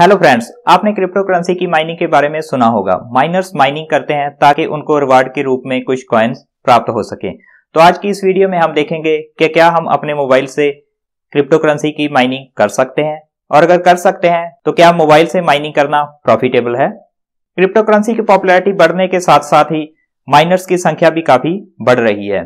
hello friends आपने cryptocurrency की mining के बारे में सुना होगा माइनर्स माइनिंग करते हैं ताकि उनको रिवार्ड के रूप में कुछ कॉइन्स प्राप्त हो सके तो आज की इस वीडियो में हम देखेंगे कि क्या हम अपने मोबाइल से क्रिप्टो करेंसी की माइनिंग कर सकते हैं और अगर कर सकते हैं तो क्या मोबाइल से माइनिंग करना प्रॉफिटेबल है क्रिप्टो करेंसी की पॉपुलरिटी बढ़ने के साथ साथ ही माइनर्स की संख्या भी काफी बढ़ रही है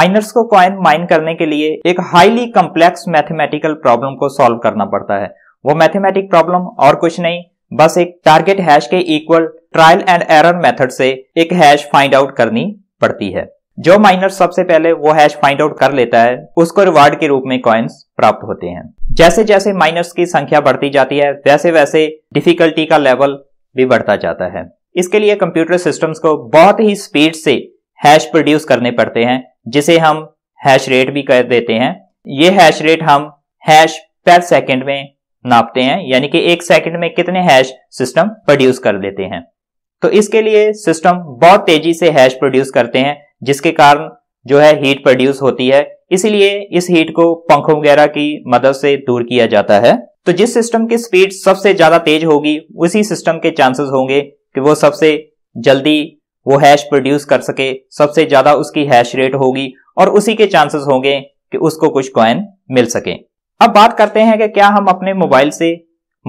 माइनर्स को कॉइन माइन करने के लिए एक हाईली कम्प्लेक्स मैथमेटिकल प्रॉब्लम को सॉल्व करना पड़ता है वो मैथमेटिक प्रॉब्लम और कुछ नहीं बस एक टारगेट हैश के equal trial and error method से एक हैश फाइंड आउट करनी पड़ती है जो माइनर सबसे पहले वो हैश फाइंड आउट कर लेता है उसको रिवार्ड के रूप में कॉइन्स प्राप्त होते हैं जैसे जैसे माइनर्स की संख्या बढ़ती जाती है वैसे वैसे डिफिकल्टी का लेवल भी बढ़ता जाता है इसके लिए कंप्यूटर सिस्टम्स को बहुत ही स्पीड से हैश प्रोड्यूस करने पड़ते हैं जिसे हम हैश रेट भी कह देते हैं ये हैश रेट हम हैश पर सेकेंड में नापते हैं यानी कि एक सेकंड में कितने हैश सिस्टम प्रोड्यूस कर देते हैं तो इसके लिए सिस्टम बहुत तेजी से हैश प्रोड्यूस करते हैं जिसके कारण जो है हीट प्रोड्यूस होती है इसीलिए इस हीट को पंखों वगैरह की मदद से दूर किया जाता है तो जिस सिस्टम की स्पीड सबसे ज्यादा तेज होगी उसी सिस्टम के चांसेस होंगे कि वो सबसे जल्दी वो हैश प्रोड्यूस कर सके सबसे ज्यादा उसकी हैश रेट होगी और उसी के चांसेस होंगे कि उसको कुछ कॉइन मिल सके अब बात करते हैं कि क्या हम अपने मोबाइल से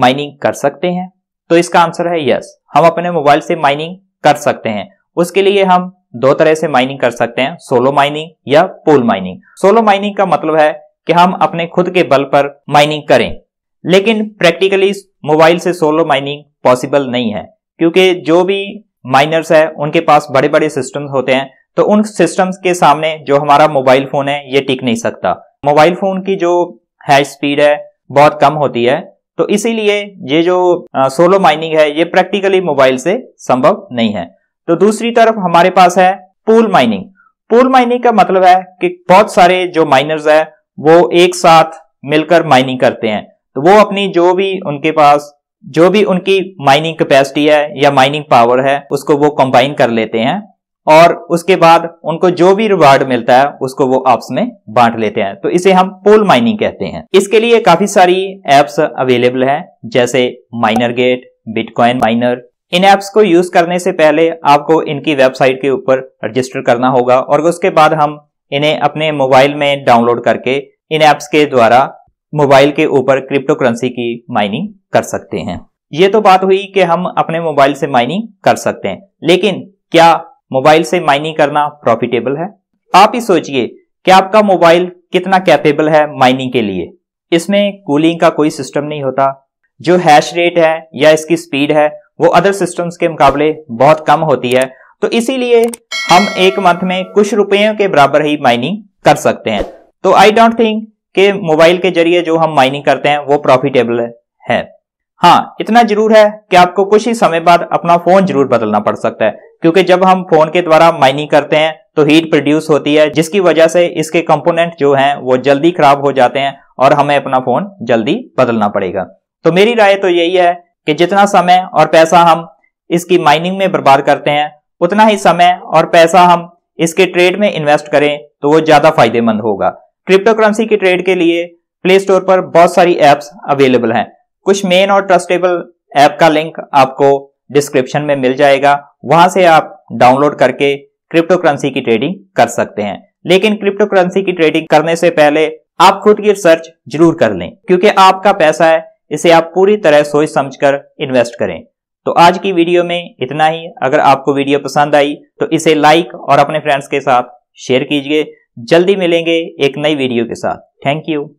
माइनिंग कर सकते हैं तो इसका आंसर है यस हम अपने मोबाइल से माइनिंग कर सकते हैं उसके लिए हम दो तरह से माइनिंग कर सकते हैं सोलो माइनिंग या पोल माइनिंग सोलो माइनिंग का मतलब है कि हम अपने खुद के बल पर माइनिंग करें लेकिन प्रैक्टिकली मोबाइल से सोलो माइनिंग पॉसिबल नहीं है क्योंकि जो भी माइनर्स है उनके पास बड़े बड़े सिस्टम्स होते हैं तो उन सिस्टम्स के सामने जो हमारा मोबाइल फोन है ये टिक नहीं सकता मोबाइल फोन की जो है स्पीड है बहुत कम होती है तो इसीलिए ये जो सोलो माइनिंग है ये प्रैक्टिकली मोबाइल से संभव नहीं है तो दूसरी तरफ हमारे पास है पूल माइनिंग पूल माइनिंग का मतलब है कि बहुत सारे जो माइनर्स है वो एक साथ मिलकर माइनिंग करते हैं तो वो अपनी जो भी उनके पास जो भी उनकी माइनिंग कैपेसिटी है या माइनिंग पावर है उसको वो कंबाइन कर लेते हैं और उसके बाद उनको जो भी रिवार्ड मिलता है उसको वो आपस में बांट लेते हैं तो इसे हम पोल माइनिंग कहते हैं इसके लिए काफी सारी एप्स अवेलेबल हैं जैसे माइनर गेट बिटकॉइन माइनर इन ऐप्स को यूज करने से पहले आपको इनकी वेबसाइट के ऊपर रजिस्टर करना होगा और उसके बाद हम इन्हें अपने मोबाइल में डाउनलोड करके इन एप्स के द्वारा मोबाइल के ऊपर क्रिप्टो करेंसी की माइनिंग कर सकते हैं ये तो बात हुई कि हम अपने मोबाइल से माइनिंग कर सकते हैं लेकिन क्या मोबाइल से माइनिंग करना प्रॉफिटेबल है आप ही सोचिए कि आपका मोबाइल कितना कैपेबल है माइनिंग के लिए इसमें कूलिंग का कोई सिस्टम नहीं होता जो हैश रेट है या इसकी स्पीड है वो अदर सिस्टम्स के मुकाबले बहुत कम होती है तो इसीलिए हम एक मंथ में कुछ रुपयों के बराबर ही माइनिंग कर सकते हैं तो आई डोंट थिंक के मोबाइल के जरिए जो हम माइनिंग करते हैं वो प्रॉफिटेबल है हाँ इतना जरूर है कि आपको कुछ ही समय बाद अपना फोन जरूर बदलना पड़ सकता है क्योंकि जब हम फोन के द्वारा माइनिंग करते हैं तो हीट प्रोड्यूस होती है जिसकी वजह से इसके कंपोनेंट जो हैं वो जल्दी खराब हो जाते हैं और हमें अपना फोन जल्दी बदलना पड़ेगा तो मेरी राय तो यही है कि जितना समय और पैसा हम इसकी माइनिंग में बर्बाद करते हैं उतना ही समय और पैसा हम इसके ट्रेड में इन्वेस्ट करें तो वो ज्यादा फायदेमंद होगा क्रिप्टो करेंसी के ट्रेड के लिए प्ले स्टोर पर बहुत सारी एप्स अवेलेबल हैं कुछ मेन और ट्रस्टेबल ऐप का लिंक आपको डिस्क्रिप्शन में मिल जाएगा वहां से आप डाउनलोड करके क्रिप्टो करेंसी की ट्रेडिंग कर सकते हैं लेकिन क्रिप्टो करेंसी की ट्रेडिंग करने से पहले आप खुद की रिसर्च जरूर कर लें क्योंकि आपका पैसा है इसे आप पूरी तरह सोच समझकर इन्वेस्ट करें तो आज की वीडियो में इतना ही अगर आपको वीडियो पसंद आई तो इसे लाइक और अपने फ्रेंड्स के साथ शेयर कीजिए जल्दी मिलेंगे एक नई वीडियो के साथ थैंक यू